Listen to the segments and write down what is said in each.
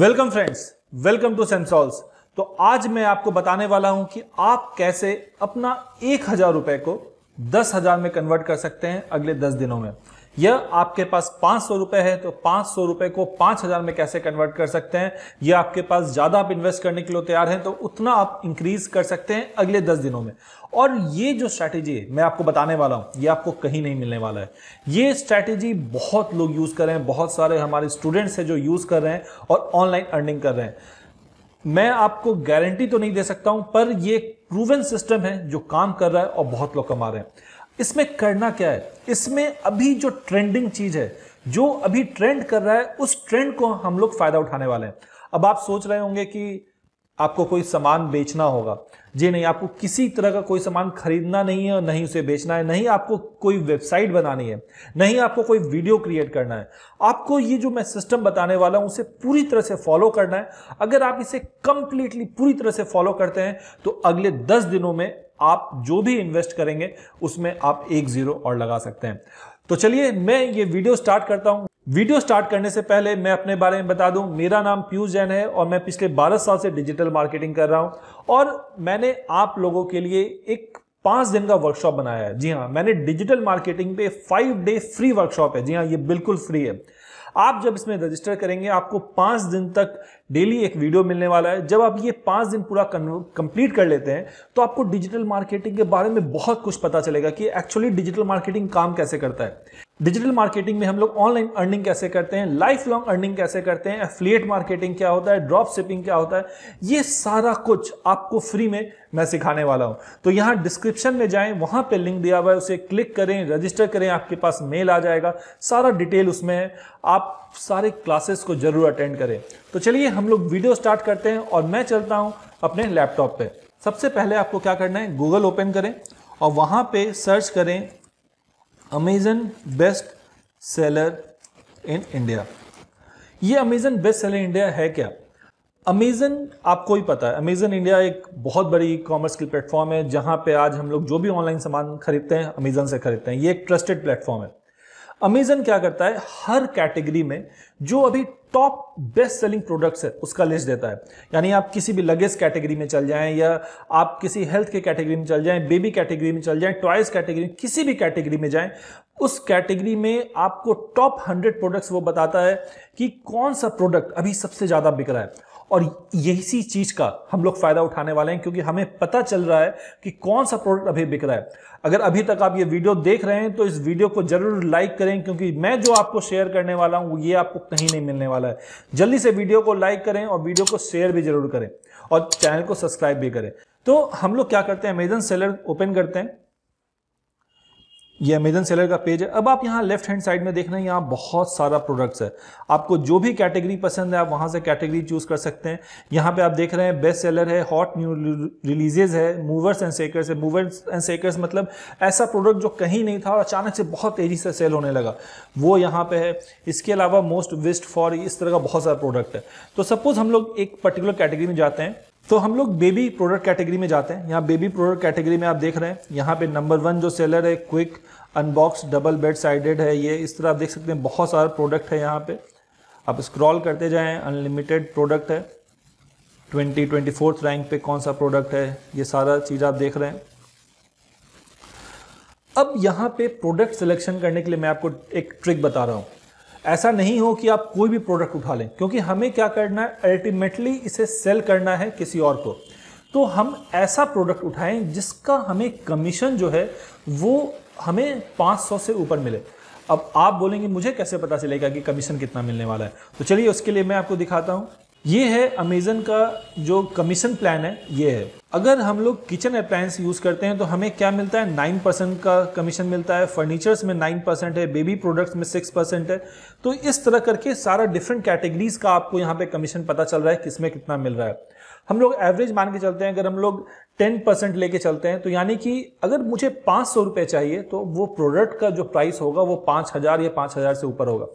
welcome friends welcome to सेंसॉल्स तो आज मैं आपको बताने वाला हूं कि आप कैसे अपना एक हजार रुपए को दस हजार में कन्वर्ट कर सकते हैं अगले दस दिनों में यह आपके पास पांच सौ रुपए है तो पांच सौ रुपए को पांच हजार में कैसे कन्वर्ट कर सकते हैं यह आपके पास ज्यादा आप इन्वेस्ट करने के लिए तैयार हैं तो उतना आप इंक्रीज कर सकते हैं अगले दस दिनों में और ये जो स्ट्रैटेजी मैं आपको बताने वाला हूं ये आपको कहीं नहीं मिलने वाला है ये स्ट्रैटेजी बहुत लोग यूज कर रहे हैं बहुत सारे हमारे स्टूडेंट्स हैं जो यूज कर रहे हैं और ऑनलाइन अर्निंग कर रहे हैं मैं आपको गारंटी तो नहीं दे सकता हूं पर यह प्रूवन सिस्टम है जो काम कर रहा है और बहुत लोग कमा रहे हैं इसमें करना क्या है इसमें अभी जो ट्रेंडिंग चीज है जो अभी ट्रेंड कर रहा है उस ट्रेंड को हम लोग फायदा उठाने वाले हैं अब आप सोच रहे होंगे कि आपको कोई सामान बेचना होगा जी नहीं आपको किसी तरह का कोई सामान खरीदना नहीं है और नहीं उसे बेचना है नहीं आपको कोई वेबसाइट बनानी है नहीं आपको कोई वीडियो क्रिएट करना है आपको ये जो मैं सिस्टम बताने वाला हूं उसे पूरी तरह से फॉलो करना है अगर आप इसे कंप्लीटली पूरी तरह से फॉलो करते हैं तो अगले दस दिनों में आप जो भी इन्वेस्ट करेंगे उसमें आप एक जीरो और लगा सकते हैं तो चलिए मैं ये वीडियो स्टार्ट करता हूं वीडियो स्टार्ट करने से पहले मैं अपने बारे में बता दूं मेरा नाम पीयूष जैन है और मैं पिछले 12 साल से डिजिटल मार्केटिंग कर रहा हूं और मैंने आप लोगों के लिए एक पांच दिन का वर्कशॉप बनाया है जी हाँ मैंने डिजिटल मार्केटिंग पे फाइव डे फ्री वर्कशॉप है जी हाँ ये बिल्कुल फ्री है आप जब इसमें रजिस्टर करेंगे आपको पांच दिन तक डेली एक वीडियो मिलने वाला है जब आप ये पांच दिन पूरा कंप्लीट कर लेते हैं तो आपको डिजिटल मार्केटिंग के बारे में बहुत कुछ पता चलेगा कि एक्चुअली डिजिटल मार्केटिंग काम कैसे करता है डिजिटल मार्केटिंग में हम लोग ऑनलाइन अर्निंग कैसे करते हैं लाइफ लॉन्ग अर्निंग कैसे करते हैं एफिलिएट मार्केटिंग क्या होता है ड्रॉप शिपिंग क्या होता है ये सारा कुछ आपको फ्री में मैं सिखाने वाला हूं तो यहाँ डिस्क्रिप्शन में जाएं वहां पे लिंक दिया हुआ है उसे क्लिक करें रजिस्टर करें आपके पास मेल आ जाएगा सारा डिटेल उसमें है आप सारे क्लासेस को जरूर अटेंड करें तो चलिए हम लोग वीडियो स्टार्ट करते हैं और मैं चलता हूँ अपने लैपटॉप पर सबसे पहले आपको क्या करना है गूगल ओपन करें और वहाँ पे सर्च करें Amazon best seller in India ये अमेजन बेस्ट सेलर इंडिया है क्या अमेजन आपको ही पता है अमेजन इंडिया एक बहुत बड़ी कॉमर्स की प्लेटफॉर्म है जहां पे आज हम लोग जो भी ऑनलाइन सामान खरीदते हैं अमेजन से खरीदते हैं ये एक ट्रस्टेड प्लेटफॉर्म है अमेजन क्या करता है हर कैटेगरी में जो अभी टॉप बेस्ट सेलिंग प्रोडक्ट्स है उसका लिस्ट देता है यानी आप किसी भी लगेज कैटेगरी में चल जाएं या आप किसी हेल्थ के कैटेगरी में चल जाएं बेबी कैटेगरी में चल जाएं टॉयज कैटेगरी में किसी भी कैटेगरी में जाएं उस कैटेगरी में आपको टॉप हंड्रेड प्रोडक्ट्स वो बताता है कि कौन सा प्रोडक्ट अभी सबसे ज़्यादा बिक रहा है और यही चीज़ का हम लोग फ़ायदा उठाने वाले हैं क्योंकि हमें पता चल रहा है कि कौन सा प्रोडक्ट अभी बिक रहा है अगर अभी तक आप ये वीडियो देख रहे हैं तो इस वीडियो को जरूर लाइक करें क्योंकि मैं जो आपको शेयर करने वाला हूं ये आपको कहीं नहीं मिलने वाला है जल्दी से वीडियो को लाइक करें और वीडियो को शेयर भी जरूर करें और चैनल को सब्सक्राइब भी करें तो हम लोग क्या करते हैं अमेजन सेलर ओपन करते हैं ये अमेजन सेलर का पेज है अब आप यहाँ लेफ्ट हैंड साइड में देख रहे हैं यहाँ बहुत सारा प्रोडक्ट्स है आपको जो भी कैटेगरी पसंद है आप वहाँ से कैटेगरी चूज कर सकते हैं यहाँ पे आप देख रहे हैं बेस्ट सेलर है हॉट न्यू रिलीजेज है मूवर्स एंड सेकर्स है मूवर्स एंड सेकर्स मतलब ऐसा प्रोडक्ट जो कहीं नहीं था और अचानक से बहुत तेज़ी से सेल होने लगा वो यहाँ पर है इसके अलावा मोस्ट विस्ट फॉर इस तरह का बहुत सारा प्रोडक्ट है तो सपोज़ हम लोग एक पर्टिकुलर कैटेगरी में जाते हैं तो हम लोग बेबी प्रोडक्ट कैटेगरी में जाते हैं यहाँ बेबी प्रोडक्ट कैटेगरी में आप देख रहे हैं यहाँ पे नंबर वन जो सेलर है quick unbox double bed sided है ये इस तरह आप देख सकते हैं बहुत सारा प्रोडक्ट है यहाँ पे आप स्क्रॉल करते जाएं अनलिमिटेड प्रोडक्ट है ट्वेंटी ट्वेंटी फोर्थ रैंक पे कौन सा प्रोडक्ट है ये सारा चीज़ आप देख रहे हैं अब यहाँ पे प्रोडक्ट सिलेक्शन करने के लिए मैं आपको एक ट्रिक बता रहा हूँ ऐसा नहीं हो कि आप कोई भी प्रोडक्ट उठा लें क्योंकि हमें क्या करना है अल्टीमेटली इसे सेल करना है किसी और को तो हम ऐसा प्रोडक्ट उठाएं जिसका हमें कमीशन जो है वो हमें 500 से ऊपर मिले अब आप बोलेंगे मुझे कैसे पता चलेगा कि कमीशन कितना मिलने वाला है तो चलिए उसके लिए मैं आपको दिखाता हूँ ये है अमेज़न का जो कमीशन प्लान है ये है अगर हम लोग किचन अप्लायंस यूज़ करते हैं तो हमें क्या मिलता है नाइन परसेंट का कमीशन मिलता है फर्नीचर्स में नाइन परसेंट है बेबी प्रोडक्ट्स में सिक्स परसेंट है तो इस तरह करके सारा डिफरेंट कैटेगरीज का आपको यहाँ पे कमीशन पता चल रहा है किसमें कितना मिल रहा है हम लोग एवरेज मान के चलते हैं अगर हम लोग टेन परसेंट लेके चलते हैं तो यानी कि अगर मुझे पाँच सौ रुपये चाहिए तो वो प्रोडक्ट का जो प्राइस होगा वो पाँच हज़ार या पाँच हज़ार से ऊपर होगा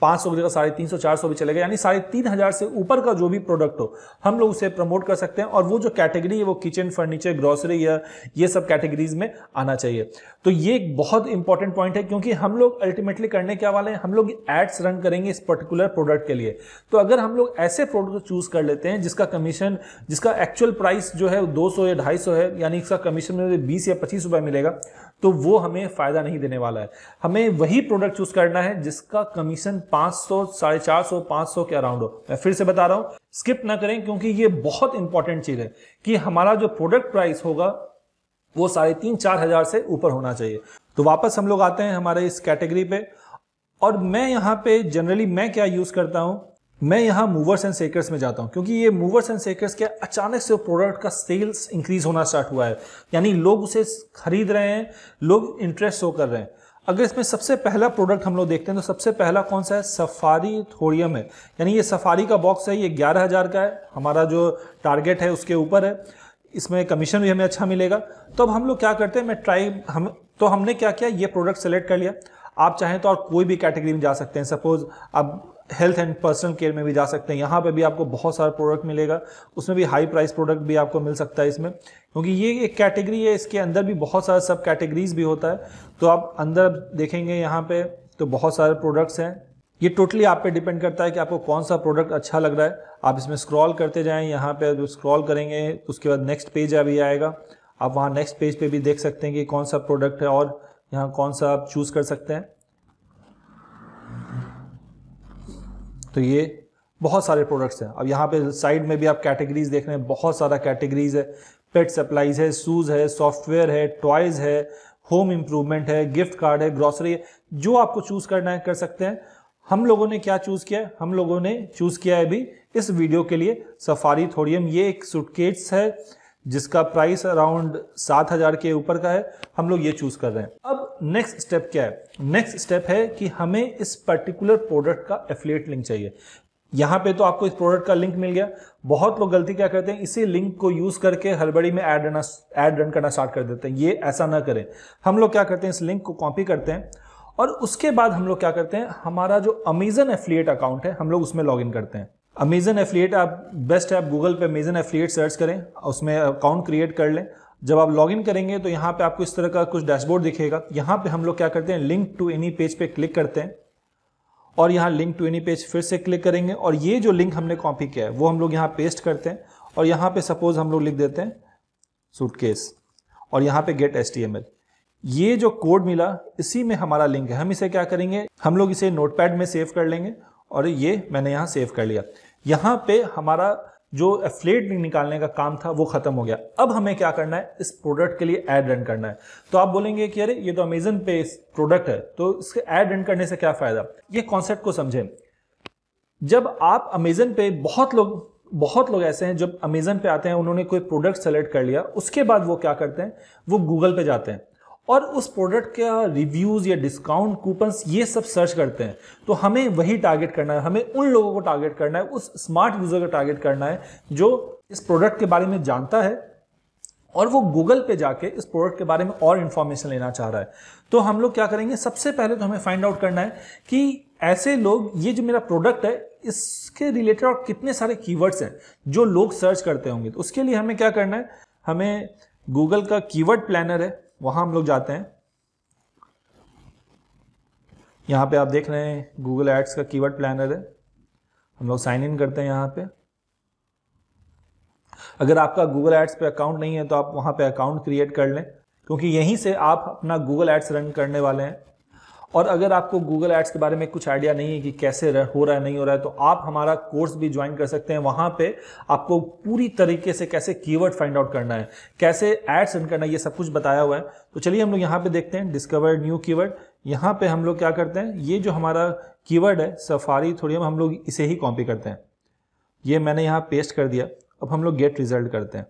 पाँच सौ जगह साढ़े तीन सौ चार सौ भी चलेगा यानी साढ़े तीन हज़ार से ऊपर का जो भी प्रोडक्ट हो हम लोग उसे प्रमोट कर सकते हैं और वो जो कैटेगरी है वो किचन फर्नीचर ग्रॉसरी या ये सब कैटेगरीज में आना चाहिए तो ये एक बहुत इंपॉर्टेंट पॉइंट है क्योंकि हम लोग अल्टीमेटली करने क्या वाले हैं हम लोग एड्स रन करेंगे इस पर्टिकुलर प्रोडक्ट के लिए तो अगर हम लोग ऐसे प्रोडक्ट चूज कर लेते हैं जिसका कमीशन जिसका एक्चुअल प्राइस जो है दो सौ या ढाई सौ है यानी इसका कमीशन में बीस या पच्चीस रुपये मिलेगा तो वो हमें फ़ायदा नहीं देने वाला है हमें वही प्रोडक्ट चूज करना है जिसका कमीशन 500 साढ़े चार सौ पांच सौ के अराउंड हो मैं फिर से बता रहा हूं स्किप ना करें क्योंकि ये बहुत इंपॉर्टेंट चीज़ है कि हमारा जो प्रोडक्ट प्राइस होगा वो साढ़े तीन चार हज़ार से ऊपर होना चाहिए तो वापस हम लोग आते हैं हमारे इस कैटेगरी पे और मैं यहां पे जनरली मैं क्या यूज़ करता हूं मैं यहाँ मूवर्स एंड सेकर्स में जाता हूँ क्योंकि ये मूवर्स एंड सेकर्स के अचानक से प्रोडक्ट का सेल्स इंक्रीज होना स्टार्ट हुआ है यानी लोग उसे खरीद रहे हैं लोग इंटरेस्ट शो कर रहे हैं अगर इसमें सबसे पहला प्रोडक्ट हम लोग देखते हैं तो सबसे पहला कौन सा है सफारी थोरियम है यानी ये सफारी का बॉक्स है ये ग्यारह हज़ार का है हमारा जो टारगेट है उसके ऊपर है इसमें कमीशन भी हमें अच्छा मिलेगा तो अब हम लोग क्या करते हैं मैं ट्राई हम तो हमने क्या किया ये प्रोडक्ट सेलेक्ट कर लिया आप चाहें तो और कोई भी कैटेगरी में जा सकते हैं सपोज अब हेल्थ एंड पर्सनल केयर में भी जा सकते हैं यहाँ पे भी आपको बहुत सारा प्रोडक्ट मिलेगा उसमें भी हाई प्राइस प्रोडक्ट भी आपको मिल सकता है इसमें क्योंकि ये एक कैटेगरी है इसके अंदर भी बहुत सारा सब कैटेगरीज भी होता है तो आप अंदर देखेंगे यहाँ पे तो बहुत सारे प्रोडक्ट्स हैं ये टोटली आप पे डिपेंड करता है कि आपको कौन सा प्रोडक्ट अच्छा लग रहा है आप इसमें स्क्रॉल करते जाएँ यहाँ पे स्क्रॉल करेंगे तो उसके बाद नेक्स्ट पेज अभी आएगा आप वहाँ नेक्स्ट पेज पर भी देख सकते हैं कि कौन सा प्रोडक्ट है और यहाँ कौन सा आप चूज़ कर सकते हैं तो ये बहुत सारे प्रोडक्ट्स हैं अब यहाँ पे साइड में भी आप कैटेगरीज देख रहे हैं बहुत सारा कैटेगरीज है पेट सप्लाईज है शूज़ है सॉफ्टवेयर है टॉयज़ है होम इम्प्रूवमेंट है गिफ्ट कार्ड है ग्रॉसरी है जो आपको चूज़ करना है कर सकते हैं हम लोगों ने क्या चूज़ किया है हम लोगों ने चूज़ किया है अभी इस वीडियो के लिए सफारी थोड़ियम ये एक सुटकेट्स है जिसका प्राइस अराउंड सात हजार के ऊपर का है हम लोग ये चूज कर रहे हैं अब नेक्स्ट स्टेप क्या है नेक्स्ट स्टेप है कि हमें इस पर्टिकुलर प्रोडक्ट का एफिलेट लिंक चाहिए यहाँ पे तो आपको इस प्रोडक्ट का लिंक मिल गया बहुत लोग गलती क्या करते हैं इसी लिंक को यूज करके हड़बड़ी में एड रन एड रन करना स्टार्ट कर देते हैं ये ऐसा ना करें हम लोग क्या करते हैं इस लिंक को कॉपी करते हैं और उसके बाद हम लोग क्या करते हैं हमारा जो अमेजन एफिलिएट अकाउंट है हम लोग उसमें लॉग करते हैं अमेज़न एफिलिएट आप बेस्ट है आप गूगल पे अमेज़न एफिलिएट सर्च करें उसमें अकाउंट क्रिएट कर लें जब आप लॉगिन करेंगे तो यहाँ पे आपको इस तरह का कुछ डैशबोर्ड दिखेगा यहाँ पे हम लोग क्या करते हैं लिंक टू एनी पेज पे क्लिक करते हैं और यहाँ लिंक टू एनी पेज फिर से क्लिक करेंगे और ये जो लिंक हमने कॉपी किया है वो हम लोग यहाँ पेस्ट करते हैं और यहाँ पे सपोज हम लोग लिख देते हैं सूटकेस और यहाँ पे गेट एस ये जो कोड मिला इसी में हमारा लिंक है हम इसे क्या करेंगे हम लोग इसे नोटपैड में सेव कर लेंगे और ये मैंने यहाँ सेव कर लिया यहाँ पे हमारा जो एफलेट निकालने का काम था वो खत्म हो गया अब हमें क्या करना है इस प्रोडक्ट के लिए एड रन करना है तो आप बोलेंगे कि अरे ये तो अमेजन पे प्रोडक्ट है तो इसके एड रन करने से क्या फायदा ये कॉन्सेप्ट को समझें जब आप अमेजन पे बहुत लोग बहुत लोग ऐसे हैं जब अमेजन पे आते हैं उन्होंने कोई प्रोडक्ट सेलेक्ट कर लिया उसके बाद वो क्या करते हैं वो गूगल पे जाते हैं और उस प्रोडक्ट का रिव्यूज़ या डिस्काउंट कूपन्स ये सब सर्च करते हैं तो हमें वही टारगेट करना है हमें उन लोगों को टारगेट करना है उस स्मार्ट यूज़र को टारगेट करना है जो इस प्रोडक्ट के बारे में जानता है और वो गूगल पे जाके इस प्रोडक्ट के बारे में और इन्फॉर्मेशन लेना चाह रहा है तो हम लोग क्या करेंगे सबसे पहले तो हमें फाइंड आउट करना है कि ऐसे लोग ये जो मेरा प्रोडक्ट है इसके रिलेटेड और कितने सारे कीवर्ड्स हैं जो लोग सर्च करते होंगे तो उसके लिए हमें क्या करना है हमें गूगल का कीवर्ड प्लानर है वहां हम लोग जाते हैं यहां पे आप देख रहे हैं गूगल एड्स का कीवर्ड प्लानर है हम लोग साइन इन करते हैं यहां पे अगर आपका गूगल एड्स पे अकाउंट नहीं है तो आप वहां पे अकाउंट क्रिएट कर लें क्योंकि यहीं से आप अपना गूगल एड्स रन करने वाले हैं और अगर आपको गूगल एड्स के बारे में कुछ आइडिया नहीं है कि कैसे रह, हो रहा है नहीं हो रहा है तो आप हमारा कोर्स भी ज्वाइन कर सकते हैं वहाँ पे आपको पूरी तरीके से कैसे कीवर्ड फाइंड आउट करना है कैसे एड्स रन करना है ये सब कुछ बताया हुआ है तो चलिए हम लोग यहाँ पे देखते हैं डिस्कवर न्यू कीवर्ड यहाँ पे हम लोग क्या करते हैं ये जो हमारा कीवर्ड है सफारी थोड़ी हम लोग इसे ही कॉपी करते हैं ये मैंने यहाँ पेस्ट कर दिया अब हम लोग गेट रिजल्ट करते हैं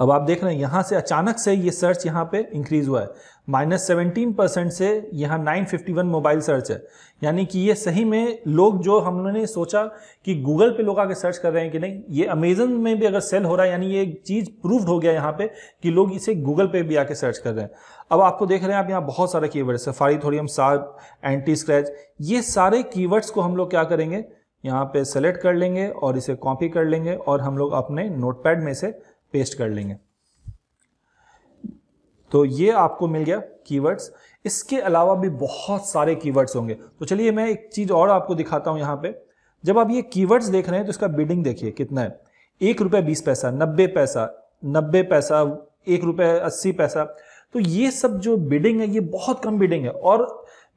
अब आप देख रहे हैं यहाँ से अचानक से ये सर्च यहाँ पे इंक्रीज हुआ है माइनस सेवनटीन परसेंट से यहाँ nine fifty one mobile search है यानी कि ये सही में लोग जो हमने सोचा कि गूगल पे लोग आके सर्च कर रहे हैं कि नहीं ये अमेजन में भी अगर सेल हो रहा है यानी ये चीज़ प्रूव्ड हो गया यहाँ पे कि लोग इसे गूगल पे भी आके सर्च कर रहे हैं अब आपको देख रहे हैं आप यहाँ बहुत सारे की keyword Safari Thorium Sharp anti scratch ये सारे कीवर्ड्स को हम लोग क्या करेंगे यहाँ पे सेलेक्ट कर लेंगे और इसे कॉपी कर लेंगे और हम लोग अपने नोटपैड में से पेस्ट कर लेंगे तो ये आपको मिल गया कीवर्ड्स इसके अलावा भी बहुत सारे कीवर्ड्स होंगे तो चलिए मैं एक चीज़ और आपको दिखाता हूं यहां पे जब आप ये कीवर्ड्स देख रहे हैं तो इसका बिडिंग देखिए कितना है एक रुपए बीस पैसा नब्बे पैसा नब्बे पैसा एक रुपये अस्सी पैसा तो ये सब जो बिडिंग है ये बहुत कम बिडिंग है और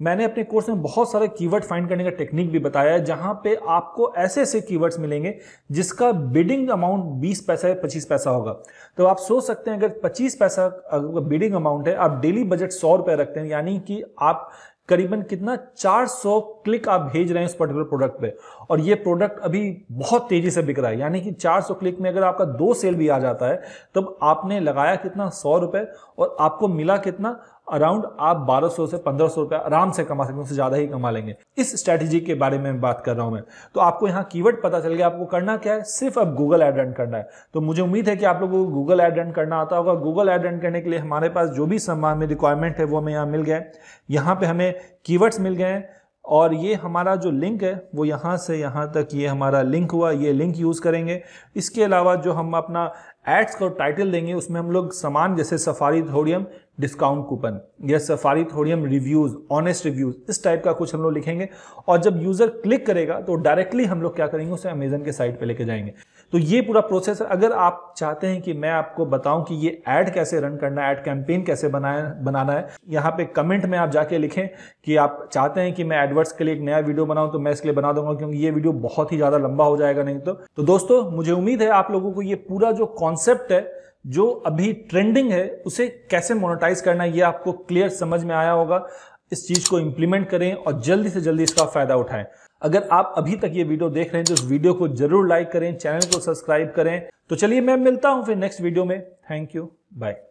मैंने अपने कोर्स में बहुत सारे कीवर्ड फाइंड करने का टेक्निक भी बताया है जहां पे आपको ऐसे ऐसे कीवर्ड्स मिलेंगे जिसका बिडिंग अमाउंट 20 पैसा या 25 पैसा होगा तो आप सोच सकते हैं अगर 25 पैसा अगर बिडिंग अमाउंट है आप डेली बजट सौ रुपए रखते हैं यानी कि आप करीबन कितना 400 क्लिक आप भेज रहे हैं उस पर्टिकुलर प्रोडक्ट पे और ये प्रोडक्ट अभी बहुत तेजी से बिक रहा है यानी कि 400 क्लिक में अगर आपका दो सेल भी आ जाता है तब तो आपने लगाया कितना सौ रुपए और आपको मिला कितना अराउंड आप 1200 से 1500 रुपया आराम से कमा सकते हैं उससे ज़्यादा ही कमा लेंगे इस स्ट्रैटेजी के बारे में बात कर रहा हूं मैं तो आपको यहाँ कीवर्ड पता चल गया आपको करना क्या है सिर्फ अब गूगल एड रन करना है तो मुझे उम्मीद है कि आप लोगों को गूगल एड रन करना आता होगा गूगल एड रन करने के लिए हमारे पास जो भी सामान में रिक्वायरमेंट है वो हमें यहाँ मिल गया है यहाँ पे हमें कीवर्ड्स मिल गए हैं और ये हमारा जो लिंक है वो यहाँ से यहाँ तक ये हमारा लिंक हुआ ये लिंक यूज़ करेंगे इसके अलावा जो हम अपना एड्स का टाइटल देंगे उसमें हम लोग सामान जैसे सफारी थोड़ियम डिस्काउंट कूपन या Safari Thorium reviews honest reviews इस टाइप का कुछ हम लोग लिखेंगे और जब यूजर क्लिक करेगा तो डायरेक्टली हम लोग क्या करेंगे उसे अमेजन के साइट पे लेके जाएंगे तो ये पूरा प्रोसेस अगर आप चाहते हैं कि मैं आपको बताऊं कि ये एड कैसे रन करना है एड कैंपेन कैसे बनाया बनाना है यहाँ पे कमेंट में आप जाके लिखें कि आप चाहते हैं कि मैं एडवर्ड्स के लिए एक नया वीडियो बनाऊं तो मैं इसके लिए बना दूंगा क्योंकि ये वीडियो बहुत ही ज्यादा लंबा हो जाएगा नहीं तो, तो दोस्तों मुझे उम्मीद है आप लोगों को ये पूरा जो कॉन्सेप्ट है जो अभी ट्रेंडिंग है उसे कैसे मोनेटाइज करना ये आपको क्लियर समझ में आया होगा इस चीज को इंप्लीमेंट करें और जल्दी से जल्दी इसका फायदा उठाएं अगर आप अभी तक ये वीडियो देख रहे हैं तो इस वीडियो को जरूर लाइक करें चैनल को सब्सक्राइब करें तो चलिए मैं मिलता हूं फिर नेक्स्ट वीडियो में थैंक यू बाय